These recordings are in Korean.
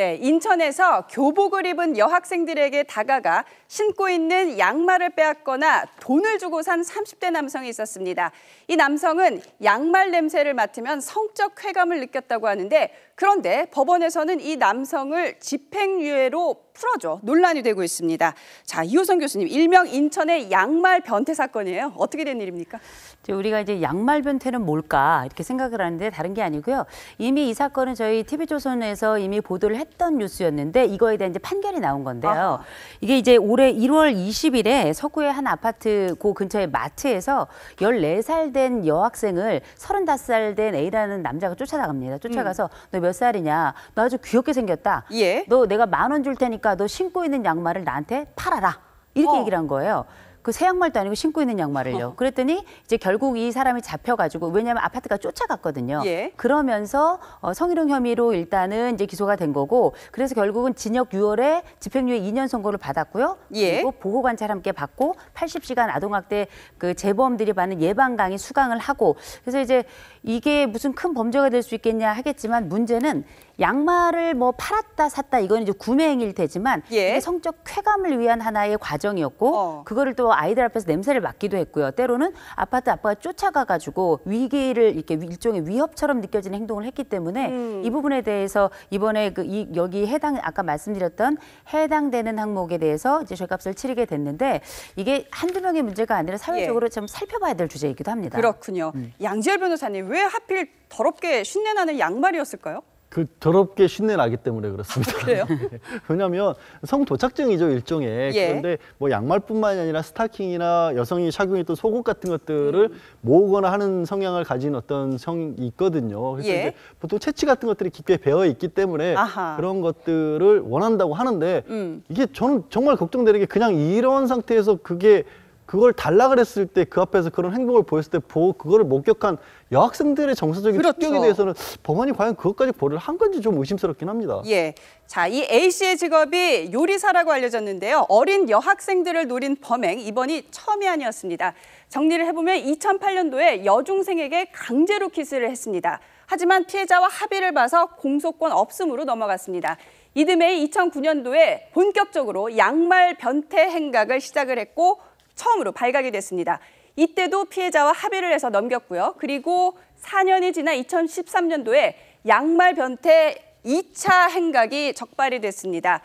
네, 인천에서 교복을 입은 여학생들에게 다가가 신고 있는 양말을 빼앗거나 돈을 주고 산 30대 남성이 있었습니다. 이 남성은 양말 냄새를 맡으면 성적 쾌감을 느꼈다고 하는데 그런데 법원에서는 이 남성을 집행유예로 풀어줘 논란이 되고 있습니다. 자, 이호선 교수님, 일명 인천의 양말 변태 사건이에요. 어떻게 된 일입니까? 우리가 이제 양말 변태는 뭘까 이렇게 생각을 하는데 다른 게 아니고요. 이미 이 사건은 저희 TV조선에서 이미 보도를 했 했던 뉴스였는데 이거에 대한 이제 판결이 나온 건데요. 아하. 이게 이제 올해 1월 20일에 서구의 한 아파트 고 근처의 마트에서 14살 된 여학생을 35살 된 A라는 남자가 쫓아나갑니다. 쫓아가서 음. 너몇 살이냐? 너 아주 귀엽게 생겼다. 예. 너 내가 만 원 줄 테니까 너 신고 있는 양말을 나한테 팔아라. 이렇게 어. 얘기를 한 거예요. 그새 양말도 아니고 신고 있는 양말을요. 어. 그랬더니 이제 결국 이 사람이 잡혀가지고 왜냐하면 아파트가 쫓아갔거든요. 예. 그러면서 어, 성희롱 혐의로 일단은 이제 기소가 된 거고 그래서 결국은 징역 6월에 집행유예 2년 선고를 받았고요. 예. 그리고 보호 관찰 함께 받고 80시간 아동학대 그 재범들이 받는 예방 강의 수강을 하고 그래서 이제 이게 무슨 큰 범죄가 될 수 있겠냐 하겠지만 문제는 양말을 뭐 팔았다 샀다 이건 이제 구매 행위일 테지만 예. 성적 쾌감을 위한 하나의 과정이었고 어. 그거를 또 아이들 앞에서 냄새를 맡기도 했고요. 때로는 아파트 아빠가 쫓아가 가지고 위기를 이렇게 일종의 위협처럼 느껴지는 행동을 했기 때문에 음. 이 부분에 대해서 이번에 그 이 여기 해당 아까 말씀드렸던 해당되는 항목에 대해서 이제 죄값을 치르게 됐는데 이게 한두 명의 문제가 아니라 사회적으로 예. 좀 살펴봐야 될 주제이기도 합니다. 그렇군요. 음. 양지열 변호사님 왜 하필 더럽게 쉰내나는 양말이었을까요? 그 더럽게 신내 나기 때문에 그렇습니다. 아, 그래요? 네. 왜냐하면 성 도착증이죠 일종의 예. 그런데 뭐 양말뿐만이 아니라 스타킹이나 여성이 착용했던 속옷 같은 것들을 음. 모으거나 하는 성향을 가진 어떤 성이 있거든요. 그래서 예. 이제 보통 체취 같은 것들이 깊게 배어 있기 때문에 아하. 그런 것들을 원한다고 하는데 음. 이게 저는 정말 걱정되는 게 그냥 이런 상태에서 그게 그걸 달라 그랬을 때 그 앞에서 그런 행동을 보였을 때 보, 그거를 목격한 여학생들의 정서적인 그렇죠. 충격에 대해서는 법원이 과연 그것까지 보류를 한 건지 좀 의심스럽긴 합니다. 예. 자, 이 A 씨의 직업이 요리사라고 알려졌는데요. 어린 여학생들을 노린 범행 이번이 처음이 아니었습니다. 정리를 해보면 2008년도에 여중생에게 강제로 키스를 했습니다. 하지만 피해자와 합의를 봐서 공소권 없음으로 넘어갔습니다. 이듬해 2009년도에 본격적으로 양말 변태 행각을 시작을 했고 처음으로 발각이 됐습니다. 이때도 피해자와 합의를 해서 넘겼고요. 그리고 4년이 지나 2013년도에 양말 변태 2차 행각이 적발이 됐습니다.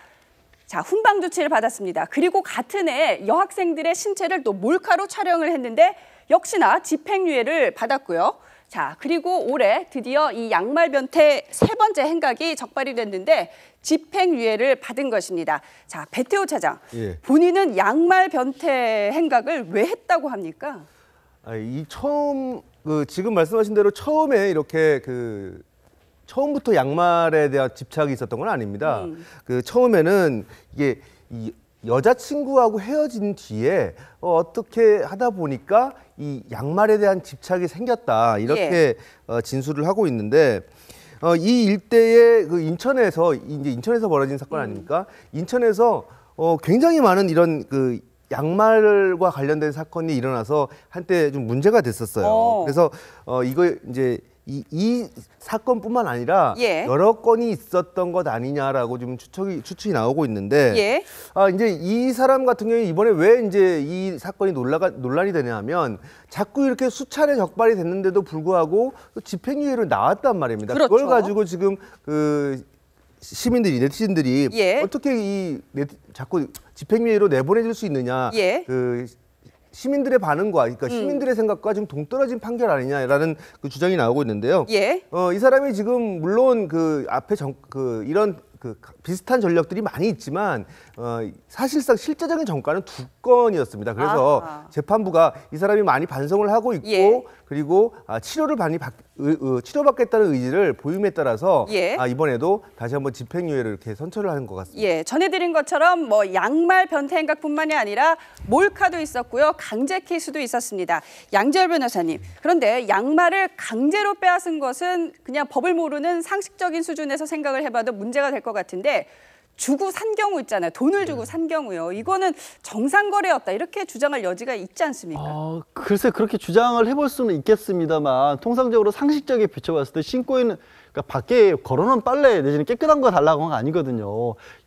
자, 훈방 조치를 받았습니다. 그리고 같은 해에 여학생들의 신체를 또 몰카로 촬영을 했는데 역시나 집행유예를 받았고요. 자, 그리고 올해 드디어 이 양말 변태 세 번째 행각이 적발이 됐는데 집행유예를 받은 것입니다. 자, 배태호 차장, 예. 본인은 양말 변태 행각을 왜 했다고 합니까? 아, 이 처음 그 지금 말씀하신 대로 처음에 이렇게 그 처음부터 양말에 대한 집착이 있었던 건 아닙니다. 음. 그 처음에는 이게 이 여자친구하고 헤어진 뒤에 어, 떻게 하다 보니까 이 양말에 대한 집착이 생겼다 이렇게 예. 어, 진술을 하고 있는데 어, 이 일대에 그 인천에서 이제 인천에서 벌어진 사건 음. 아닙니까? 인천에서 어, 굉장히 많은 이런 그 양말과 관련된 사건이 일어나서 한때 좀 문제가 됐었어요. 어. 그래서 어, 이거 이제 이, 이 사건뿐만 아니라 예. 여러 건이 있었던 것 아니냐라고 지금 추측이 추측이 나오고 있는데 예. 아 이제 이 사람 같은 경우에 이번에 왜 이제 이 사건이 논란 논란이 되냐면 자꾸 이렇게 수차례 적발이 됐는데도 불구하고 집행유예로 나왔단 말입니다. 그렇죠. 그걸 가지고 지금 그 시민들이 네티즌들이 예. 어떻게 이 네티, 자꾸 집행유예로 내보내질 수 있느냐 예. 그 시민들의 반응과 그러니까 음. 시민들의 생각과 지금 동떨어진 판결 아니냐라는 그 주장이 나오고 있는데요. 예. 어, 이 사람이 지금 물론 그 앞에 정, 그 이런 그 비슷한 전력들이 많이 있지만 어, 사실상 실제적인 전과는 두 건이었습니다. 그래서 아하. 재판부가 이 사람이 많이 반성을 하고 있고 예. 그리고 아, 치료를 많이 받, 으, 으, 치료받겠다는 의지를 보임에 따라서 예. 아, 이번에도 다시 한번 집행유예를 이렇게 선처를 하는 것 같습니다. 예, 전해드린 것처럼 뭐 양말 변태 행각뿐만이 아니라 몰카도 있었고요, 강제 케이스도 있었습니다. 양재열 변호사님, 그런데 양말을 강제로 빼앗은 것은 그냥 법을 모르는 상식적인 수준에서 생각을 해봐도 문제가 될 것 같은데. 주고 산 경우 있잖아요. 돈을 네. 주고 산 경우요. 이거는 정상 거래였다. 이렇게 주장할 여지가 있지 않습니까? 아, 글쎄 그렇게 주장을 해볼 수는 있겠습니다만 통상적으로 상식적에 비춰봤을 때 신고 인는 그러니까 밖에 걸어놓은 빨래 내지는 깨끗한 거 달라고 한거 아니거든요.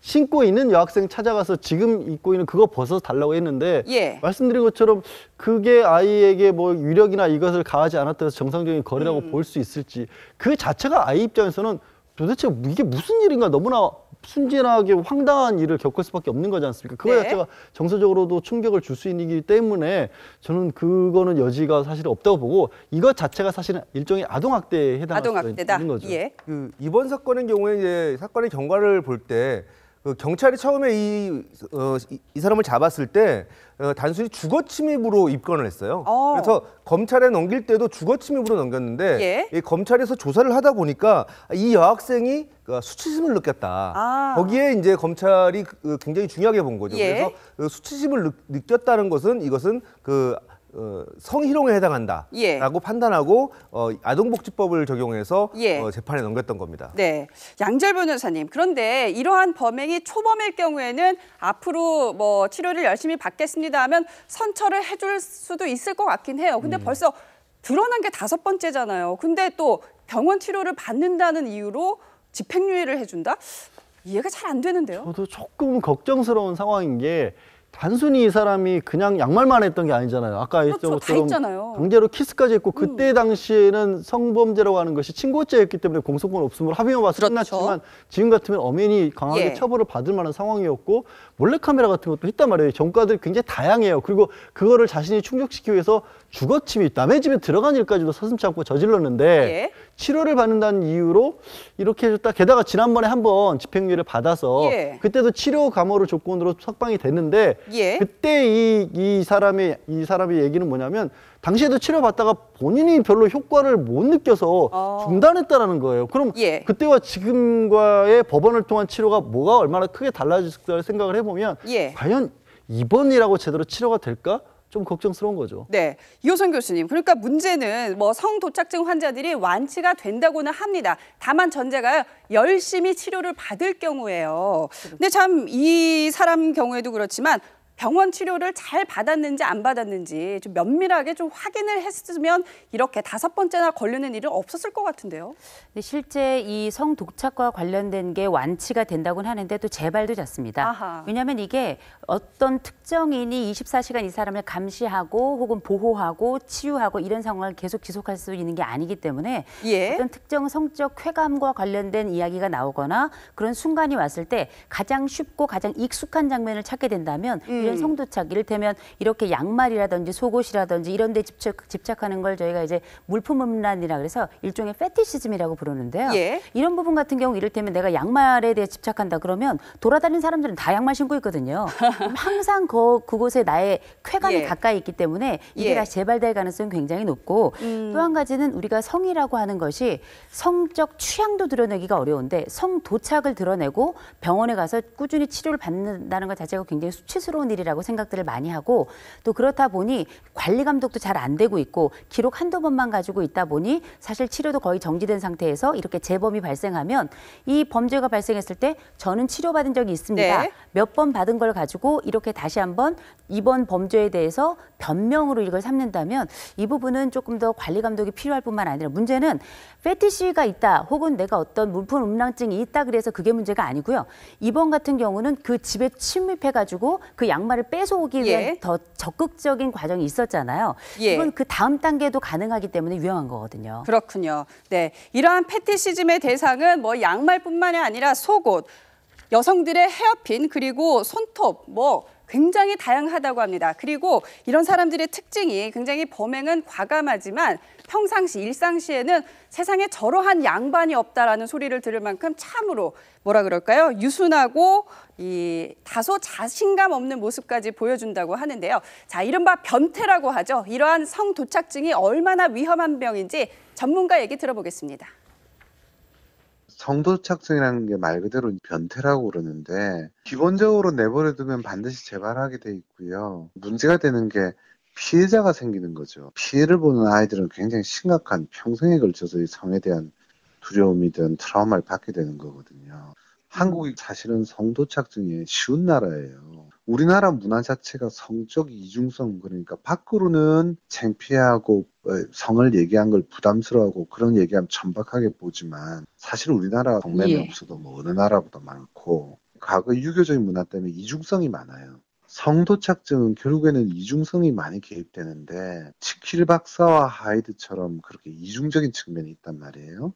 신고 있는 여학생 찾아가서 지금 입고 있는 그거 벗어서 달라고 했는데 예. 말씀드린 것처럼 그게 아이에게 뭐 위력이나 이것을 가하지 않았다 해서 정상적인 거래라고 음. 볼수 있을지 그 자체가 아이 입장에서는 도대체 이게 무슨 일인가 너무나 순진하게 황당한 일을 겪을 수밖에 없는 거지 않습니까? 그거 네. 자체가 정서적으로도 충격을 줄 수 있는 일이기 때문에 저는 그거는 여지가 사실 없다고 보고 이것 자체가 사실은 일종의 아동 학대에 해당하는 거죠. 예. 그 이번 사건의 경우에 이제 사건의 경과를 볼때 그 경찰이 처음에 이, 어, 이, 사람을 잡았을 때 어, 단순히 주거 침입으로 입건을 했어요. 오. 어. 그래서 검찰에 넘길 때도 주거 침입으로 넘겼는데 예? 이 검찰에서 조사를 하다 보니까 이 여학생이 그 수치심을 느꼈다. 아. 거기에 이제 검찰이 그 굉장히 중요하게 본 거죠. 예? 그래서 수치심을 느꼈다는 것은 이것은 그 어, 성희롱에 해당한다라고 예. 판단하고 어, 아동복지법을 적용해서 예. 어, 재판에 넘겼던 겁니다. 네, 양절 변호사님. 그런데 이러한 범행이 초범일 경우에는 앞으로 뭐 치료를 열심히 받겠습니다 하면 선처를 해줄 수도 있을 것 같긴 해요. 근데 음. 벌써 드러난 게 다섯 번째잖아요. 근데 또 병원 치료를 받는다는 이유로 집행유예를 해준다? 이해가 잘 안 되는데요. 저도 조금 걱정스러운 상황인 게 단순히 이 사람이 그냥 양말만 했던 게 아니잖아요. 아까 그렇죠. 했잖아요. 강제로 키스까지 했고 그때 음. 당시에는 성범죄라고 하는 것이 친고죄였기 때문에 공소권 없음으로 합의만 봐서 그렇죠. 끝났지만 지금 같으면 엄연히 강하게 예. 처벌을 받을 만한 상황이었고 몰래카메라 같은 것도 했단 말이에요. 전과들이 굉장히 다양해요. 그리고 그거를 자신이 충족시키기 위해서 주거침입, 남의 집에 들어간 일까지도 서슴치 않고 저질렀는데 예. 치료를 받는다는 이유로 이렇게 해줬다. 게다가 지난번에 한번 집행유예를 받아서 예. 그때도 치료 감호를 조건으로 석방이 됐는데 예. 그때 이, 이 사람이 이 사람의 얘기는 뭐냐면 당시에도 치료받다가 본인이 별로 효과를 못 느껴서 어. 중단했다라는 거예요. 그럼 예. 그때와 지금과의 법원을 통한 치료가 뭐가 얼마나 크게 달라질까 생각을 해보면 예. 과연 입원이라고 제대로 치료가 될까? 좀 걱정스러운 거죠. 네. 이호선 교수님. 그러니까 문제는 뭐 성도착증 환자들이 완치가 된다고는 합니다. 다만 전제가 열심히 치료를 받을 경우에요. 근데 참 이 사람 경우에도 그렇지만 병원 치료를 잘 받았는지 안 받았는지 좀 면밀하게 좀 확인을 했으면 이렇게 다섯 번째나 걸리는 일은 없었을 것 같은데요. 네, 실제 이 성독착과 관련된 게 완치가 된다고 하는데 또 재발도 잦습니다. 왜냐하면 이게 어떤 특정인이 24시간 이 사람을 감시하고 혹은 보호하고 치유하고 이런 상황을 계속 지속할 수 있는 게 아니기 때문에 예. 어떤 특정 성적 쾌감과 관련된 이야기가 나오거나 그런 순간이 왔을 때 가장 쉽고 가장 익숙한 장면을 찾게 된다면 음. 주변 음. 성도착 이를테면 이렇게 양말이라든지 속옷이라든지 이런 데 집착, 집착하는 걸 저희가 이제 물품 음란이라 그래서 일종의 패티시즘이라고 부르는데요. 예. 이런 부분 같은 경우 이를테면 내가 양말에 대해 집착한다 그러면 돌아다니는 사람들은 다 양말 신고 있거든요. 항상 그, 그곳에 나의 쾌감이 예. 가까이 있기 때문에 이게 예. 다 재발될 가능성이 굉장히 높고 음. 또한 가지는 우리가 성이라고 하는 것이 성적 취향도 드러내기가 어려운데 성 도착을 드러내고 병원에 가서 꾸준히 치료를 받는다는 것 자체가 굉장히 수치스러운 일이 사이라고 생각들을 많이 하고 또 그렇다 보니 관리 감독도 잘 안 되고 있고 기록 한두 번만 가지고 있다 보니 사실 치료도 거의 정지된 상태에서 이렇게 재범이 발생하면 이 범죄가 발생했을 때 저는 치료받은 적이 있습니다. 네. 몇번 받은 걸 가지고 이렇게 다시 한번 이번 범죄에 대해서 변명으로 이걸 삼는다면 이 부분은 조금 더 관리 감독이 필요할 뿐만 아니라 문제는 페티시가 있다 혹은 내가 어떤 물품 음란증이 있다 그래서 그게 문제가 아니고요. 이번 같은 경우는 그 집에 침입해 가지고 그 양말을 뺏어오기 위한 예. 더 적극적인 과정이 있었잖아요. 예. 이건 그 다음 단계도 가능하기 때문에 유용한 거거든요. 그렇군요. 네. 이러한 페티시즘의 대상은 뭐 양말뿐만이 아니라 속옷, 여성들의 헤어핀 그리고 손톱 뭐 굉장히 다양하다고 합니다. 그리고 이런 사람들의 특징이 굉장히 범행은 과감하지만 평상시 일상시에는 세상에 저러한 양반이 없다라는 소리를 들을 만큼 참으로 뭐라 그럴까요? 유순하고 이 다소 자신감 없는 모습까지 보여준다고 하는데요. 자, 이른바 변태라고 하죠. 이러한 성도착증이 얼마나 위험한 병인지 전문가 얘기 들어보겠습니다. 성도 착증이라는 게 말 그대로 변태라고 그러는데 기본적으로 내버려두면 반드시 재발하게 돼 있고요. 문제가 되는 게 피해자가 생기는 거죠. 피해를 보는 아이들은 굉장히 심각한 평생에 걸쳐서 이 성에 대한 두려움이든 트라우마를 받게 되는 거거든요. 한국이 사실은 성도착증이 쉬운 나라예요. 우리나라 문화 자체가 성적 이중성 그러니까 밖으로는 창피하고 어, 성을 얘기한 걸 부담스러워하고 그런 얘기하면 천박하게 보지만 사실 우리나라 동매매 예. 없어도 뭐 어느 나라보다 많고 과거 유교적인 문화 때문에 이중성이 많아요. 성도착증은 결국에는 이중성이 많이 개입되는데 치킬 박사와 하이드처럼 그렇게 이중적인 측면이 있단 말이에요.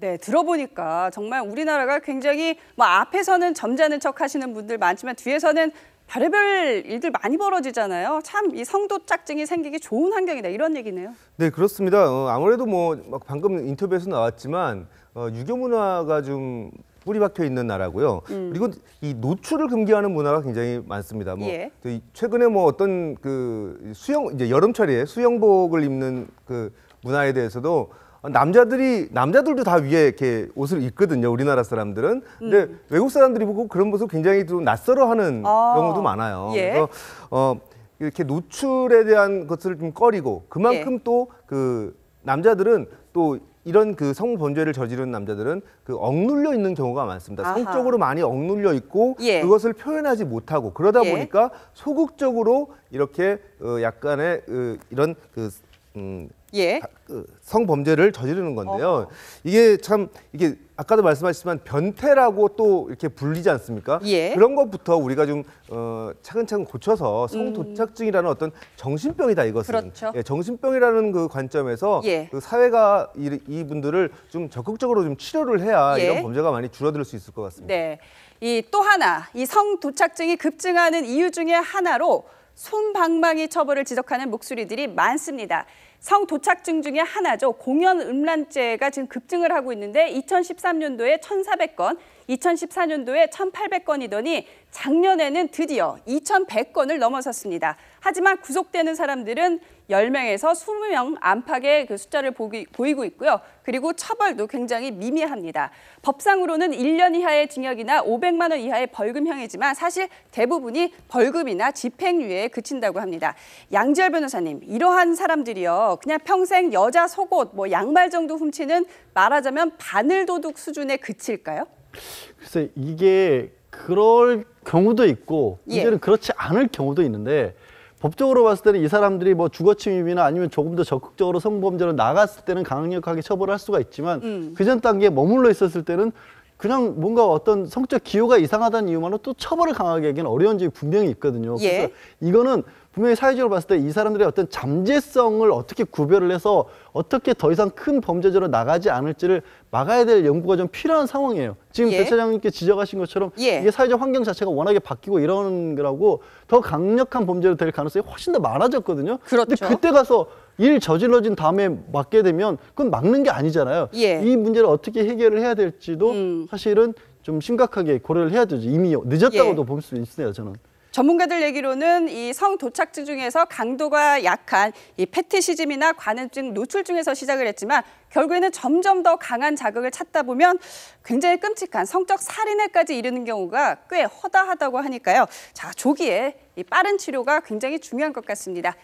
네, 들어보니까 정말 우리나라가 굉장히 뭐 앞에서는 점잖은 척 하시는 분들 많지만 뒤에서는 별의별 일들 많이 벌어지잖아요. 참 이 성도 짝증이 생기기 좋은 환경이다 이런 얘기네요. 네 그렇습니다. 어, 아무래도 뭐 방금 인터뷰에서 나왔지만 어, 유교 문화가 좀 뿌리박혀 있는 나라고요. 음. 그리고 이 노출을 금기하는 문화가 굉장히 많습니다. 뭐 예. 최근에 뭐 어떤 그 수영 이제 여름철에 수영복을 입는 그 문화에 대해서도 남자들이 남자들도 다 위에 이렇게 옷을 입거든요. 우리나라 사람들은. 근데 음. 외국 사람들이 보고 그런 모습 굉장히 좀 낯설어하는 아. 경우도 많아요. 예. 그래서 어 이렇게 노출에 대한 것을 좀 꺼리고 그만큼 예. 또그 남자들은 또 이런 그 성범죄를 저지른 남자들은 그 억눌려 있는 경우가 많습니다. 아하. 성적으로 많이 억눌려 있고 예. 그것을 표현하지 못하고 그러다 예. 보니까 소극적으로 이렇게 어 약간의 어 이런 그 음, 예. 그 성범죄를 저지르는 건데요. 어. 이게 참 이게 아까도 말씀하셨지만 변태라고 또 이렇게 불리지 않습니까? 예. 그런 것부터 우리가 좀 어, 차근차근 고쳐서 성도착증이라는 음. 어떤 정신병이다 이것은 그렇죠. 예, 정신병이라는 그 관점에서 예. 그 사회가 이, 이분들을 좀 적극적으로 좀 치료를 해야 예. 이런 범죄가 많이 줄어들 수 있을 것 같습니다. 네. 이 또 하나 이 성도착증이 급증하는 이유 중에 하나로 손방망이 처벌을 지적하는 목소리들이 많습니다. 성도착증 중에 하나죠. 공연 음란죄가 지금 급증을 하고 있는데 2013년도에 1,400건, 2014년도에 1,800건이더니 작년에는 드디어 2,100건을 넘어섰습니다. 하지만 구속되는 사람들은 10명에서 20명 안팎의 그 숫자를 보이고 있고요. 그리고 처벌도 굉장히 미미합니다. 법상으로는 1년 이하의 징역이나 500만 원 이하의 벌금형이지만 사실 대부분이 벌금이나 집행유예에 그친다고 합니다. 양지열 변호사님, 이러한 사람들이요. 그냥 평생 여자 속옷, 뭐 양말 정도 훔치는 말하자면 바늘 도둑 수준에 그칠까요? 글쎄 이게 그럴 경우도 있고 예. 이제는 그렇지 않을 경우도 있는데 법적으로 봤을 때는 이 사람들이 뭐 주거침입이나 아니면 조금 더 적극적으로 성범죄로 나갔을 때는 강력하게 처벌할 수가 있지만 음. 그전 단계에 머물러 있었을 때는 그냥 뭔가 어떤 성적 기호가 이상하다는 이유만으로 또 처벌을 강하게 하기는 어려운 점이 분명히 있거든요. 예. 그래서 이거는 분명히 사회적으로 봤을 때 이 사람들의 어떤 잠재성을 어떻게 구별을 해서 어떻게 더 이상 큰 범죄자로 나가지 않을지를 막아야 될 연구가 좀 필요한 상황이에요. 지금 예. 배차장님께 지적하신 것처럼 예. 이게 사회적 환경 자체가 워낙에 바뀌고 이런 거라고 더 강력한 범죄로 될 가능성이 훨씬 더 많아졌거든요. 그렇죠. 근데 그때 가서 일 저질러진 다음에 막게 되면 그건 막는 게 아니잖아요. 예. 이 문제를 어떻게 해결을 해야 될지도 음. 사실은 좀 심각하게 고려를 해야 되죠. 이미 늦었다고도 예. 볼수 있어요, 저는. 전문가들 얘기로는 이 성도착증 중에서 강도가 약한 이 페티시즘이나 관음증 노출 중에서 시작을 했지만 결국에는 점점 더 강한 자극을 찾다 보면 굉장히 끔찍한 성적 살인에까지 이르는 경우가 꽤 허다하다고 하니까요. 자, 조기에 이 빠른 치료가 굉장히 중요한 것 같습니다.